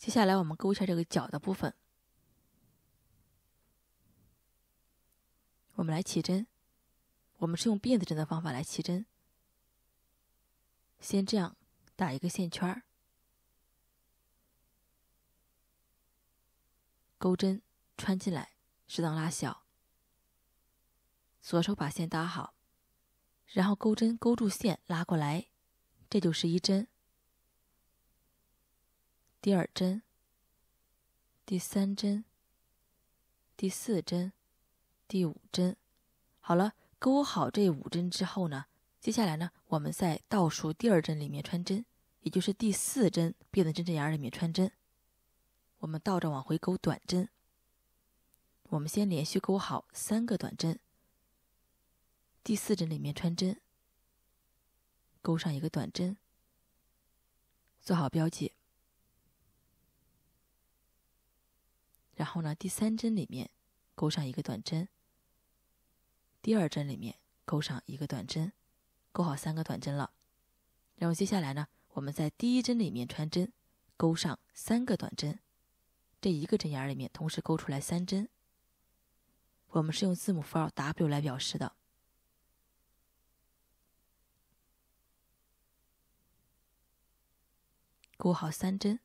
接下来我们勾一下这个角的部分。我们来起针，我们是用辫子针的方法来起针。先这样打一个线圈儿，钩针穿进来，适当拉小。左手把线搭好，然后钩针钩住线拉过来，这就是一针。第二针，第三针，第四针，第五针，好了，钩好这五针之后呢，接下来呢，我们在倒数第二针里面穿针，也就是第四针辫子针针眼里面穿针，我们倒着往回钩短针，我们先连续钩好三个短针，第四针里面穿针，钩上一个短针，做好标记。然后呢，第三针里面钩上一个短针，第二针里面钩上一个短针，钩好三个短针了。然后接下来呢，我们在第一针里面穿针，钩上三个短针，这一个针眼里面同时钩出来三针。我们是用字母符号 W 来表示的，钩好三针。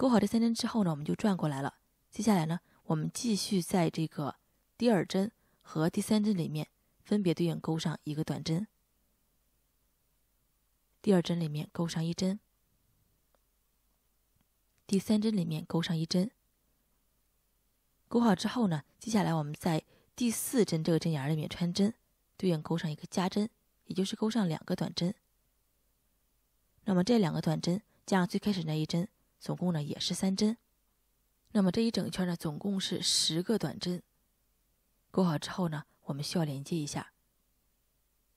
钩好这三针之后呢，我们就转过来了。接下来呢，我们继续在这个第二针和第三针里面，分别对应钩上一个短针。第二针里面钩上一针，第三针里面钩上一针。钩好之后呢，接下来我们在第四针这个针眼里面穿针，对应钩上一个加针，也就是钩上两个短针。那么这两个短针加上最开始那一针。总共呢也是三针，那么这一整圈呢总共是十个短针，钩好之后呢，我们需要连接一下，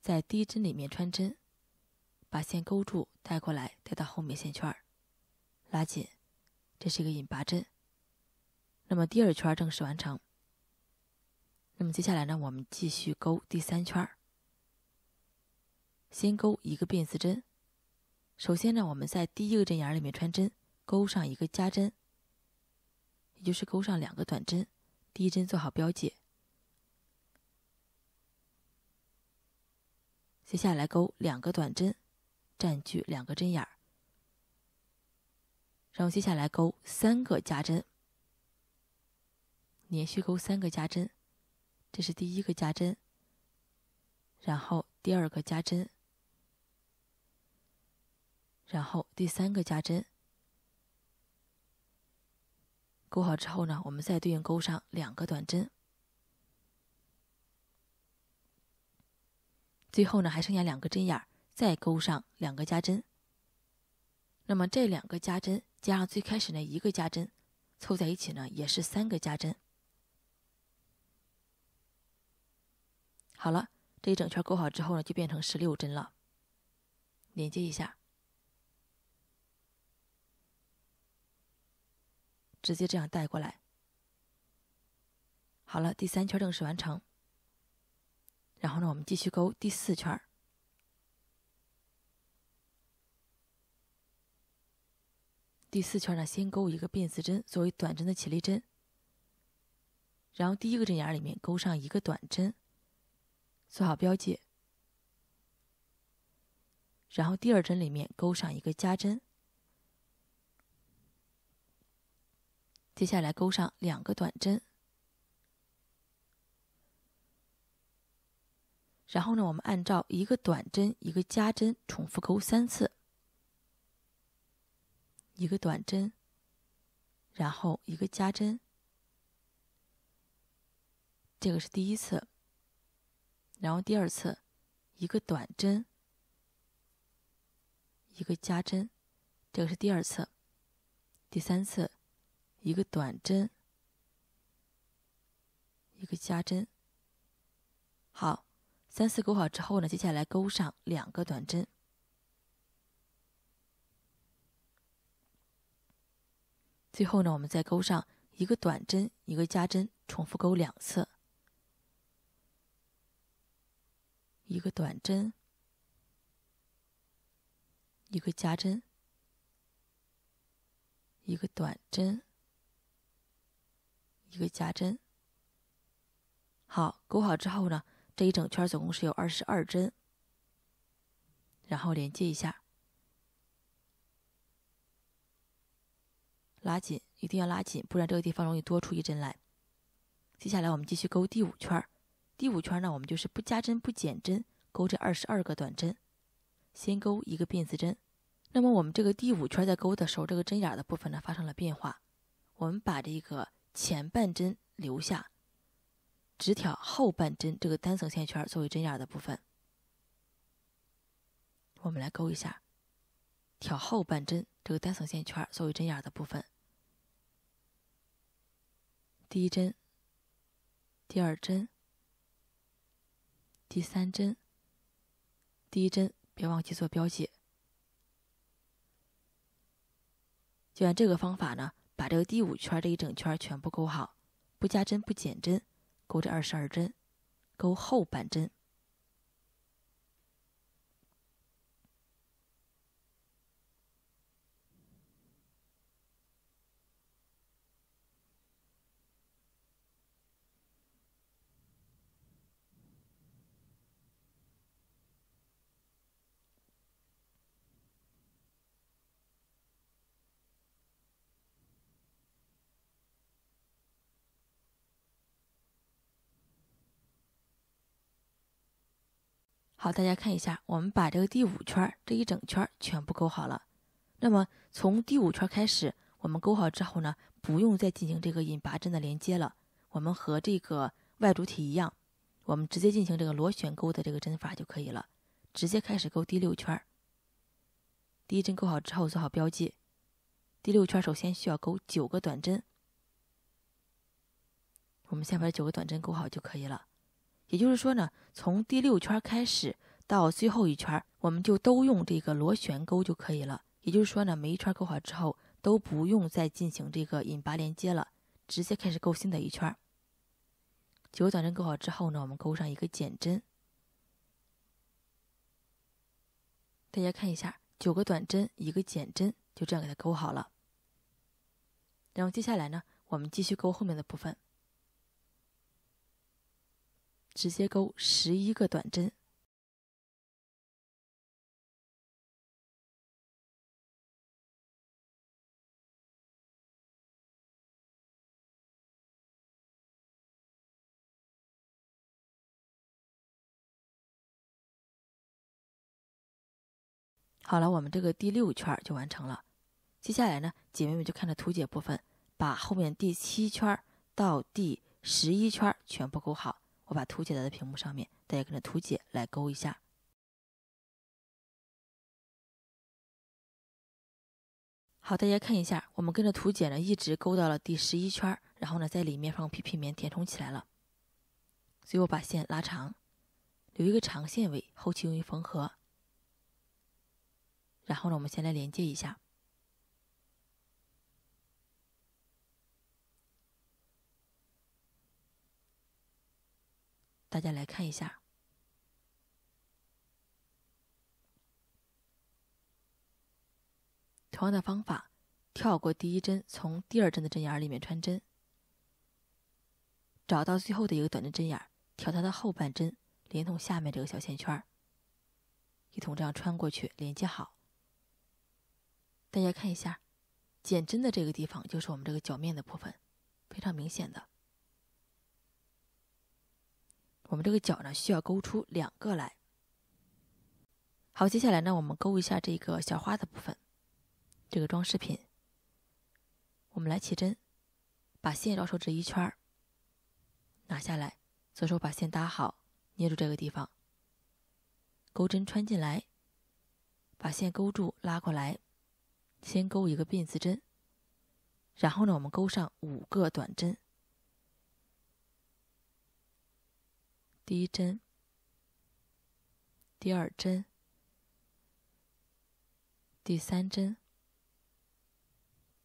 在第一针里面穿针，把线勾住带过来，带到后面线圈，拉紧，这是一个引拔针。那么第二圈正式完成。那么接下来呢，我们继续钩第三圈，先钩一个变子针，首先呢我们在第一个针眼里面穿针。钩上一个加针，也就是钩上两个短针，第一针做好标记。接下来钩两个短针，占据两个针眼儿。然后接下来钩三个加针，连续钩三个加针，这是第一个加针，然后第二个加针，然后第三个加针。钩好之后呢，我们再对应钩上两个短针。最后呢，还剩下两个针眼，再钩上两个加针。那么这两个加针加上最开始那一个加针，凑在一起呢，也是三个加针。好了，这一整圈钩好之后呢，就变成十六针了。连接一下。直接这样带过来，好了，第三圈正式完成。然后呢，我们继续勾第四圈儿。第四圈呢，先勾一个辫子针作为短针的起立针，然后第一个针眼里面勾上一个短针，做好标记。然后第二针里面勾上一个加针。接下来勾上两个短针，然后呢，我们按照一个短针一个加针重复勾三次，一个短针，然后一个加针，这个是第一次，然后第二次，一个短针，一个加针，这个是第二次，第三次。一个短针，一个加针，好，三次钩好之后呢，接下来钩上两个短针。最后呢，我们再钩上一个短针，一个加针，重复钩两次。一个短针，一个加针，一个短针。一个加针，好，钩好之后呢，这一整圈总共是有二十二针，然后连接一下，拉紧，一定要拉紧，不然这个地方容易多出一针来。接下来我们继续钩第五圈，第五圈呢，我们就是不加针不减针，钩这二十二个短针，先钩一个辫子针。那么我们这个第五圈在钩的时候，这个针眼的部分呢发生了变化，我们把这个。前半针留下，只挑后半针这个单层线圈作为针眼的部分。我们来勾一下，挑后半针这个单层线圈作为针眼的部分。第一针，第二针，第三针。第一针别忘记做标记。就按这个方法呢。把这个第五圈这一整圈全部勾好，不加针不减针，勾这二十二针，勾后半针。好，大家看一下，我们把这个第五圈这一整圈全部钩好了。那么从第五圈开始，我们钩好之后呢，不用再进行这个引拔针的连接了。我们和这个外主体一样，我们直接进行这个螺旋钩的这个针法就可以了。直接开始钩第六圈，第一针钩好之后做好标记。第六圈首先需要钩九个短针，我们先把九个短针钩好就可以了。也就是说呢，从第六圈开始到最后一圈，我们就都用这个螺旋钩就可以了。也就是说呢，每一圈钩好之后都不用再进行这个引拔连接了，直接开始钩新的一圈。九短针钩好之后呢，我们钩上一个减针。大家看一下，九个短针一个减针就这样给它钩好了。然后接下来呢，我们继续钩后面的部分。直接钩十一个短针。好了，我们这个第六圈就完成了。接下来呢，姐妹们就看着图解部分，把后面第七圈到第十一圈全部钩好。我把图解打在屏幕上面，大家跟着图解来勾一下。好，大家看一下，我们跟着图解呢，一直勾到了第十一圈，然后呢，在里面放 PP 棉填充起来了。最后把线拉长，留一个长线尾，后期用于缝合。然后呢，我们先来连接一下。大家来看一下，同样的方法，跳过第一针，从第二针的针眼儿里面穿针，找到最后的一个短针针眼儿，挑它的后半针，连同下面这个小线圈儿，一同这样穿过去，连接好。大家看一下，剪针的这个地方就是我们这个脚面的部分，非常明显的。我们这个角呢，需要勾出两个来。好，接下来呢，我们勾一下这个小花的部分，这个装饰品。我们来起针，把线绕手指一圈儿，拿下来，左手把线搭好，捏住这个地方，钩针穿进来，把线勾住，拉过来，先钩一个辫子针，然后呢，我们钩上五个短针。第一针，第二针，第三针，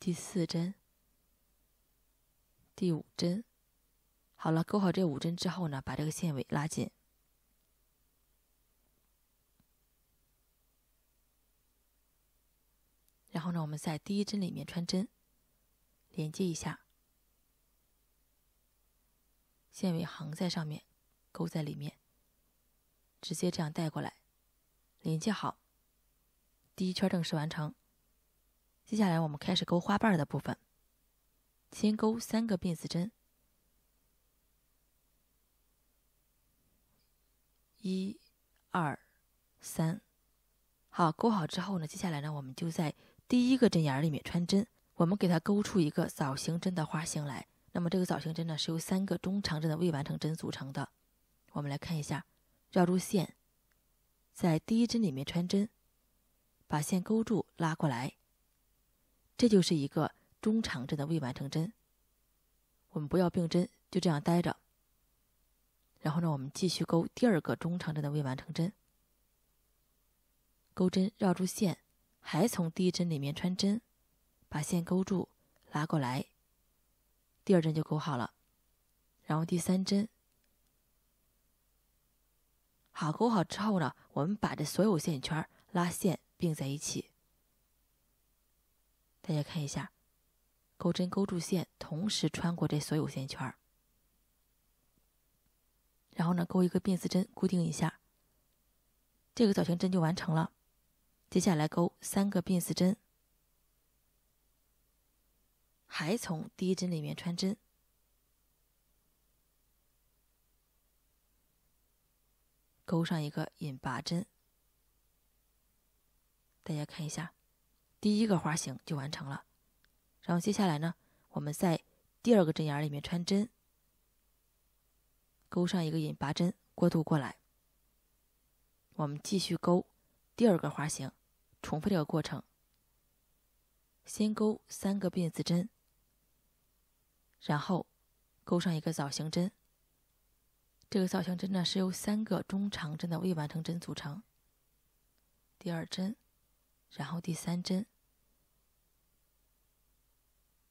第四针，第五针。好了，钩好这五针之后呢，把这个线尾拉紧。然后呢，我们在第一针里面穿针，连接一下，线尾横在上面。钩在里面，直接这样带过来，连接好，第一圈正式完成。接下来我们开始钩花瓣的部分，先钩三个辫子针，一、二、三，好，钩好之后呢，接下来呢，我们就在第一个针眼里面穿针，我们给它钩出一个枣形针的花形来。那么这个枣形针呢，是由三个中长针的未完成针组成的。我们来看一下，绕住线，在第一针里面穿针，把线勾住拉过来，这就是一个中长针的未完成针。我们不要并针，就这样待着。然后呢，我们继续钩第二个中长针的未完成针，钩针绕住线，还从第一针里面穿针，把线勾住拉过来，第二针就钩好了。然后第三针。好，钩好之后呢，我们把这所有线圈拉线并在一起。大家看一下，钩针钩住线，同时穿过这所有线圈。然后呢，钩一个变子针固定一下，这个造型针就完成了。接下来钩三个变子针，还从第一针里面穿针。勾上一个引拔针，大家看一下，第一个花型就完成了。然后接下来呢，我们在第二个针眼里面穿针，勾上一个引拔针，过渡过来。我们继续勾第二个花型，重复这个过程。先勾三个辫子针，然后勾上一个枣形针。这个造型针呢，是由三个中长针的未完成针组成。第二针，然后第三针，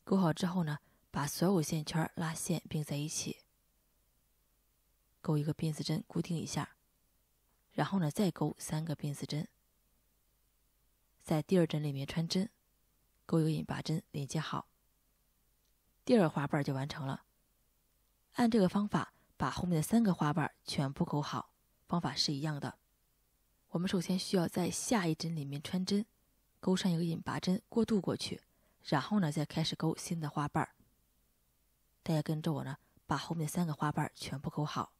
钩好之后呢，把所有线圈拉线并在一起，钩一个辫子针固定一下，然后呢再钩三个辫子针，在第二针里面穿针，钩一个引拔针连接好，第二个花瓣就完成了。按这个方法。把后面的三个花瓣全部勾好，方法是一样的。我们首先需要在下一针里面穿针，勾上一个引拔针过渡过去，然后呢再开始勾新的花瓣。大家跟着我呢，把后面的三个花瓣全部勾好。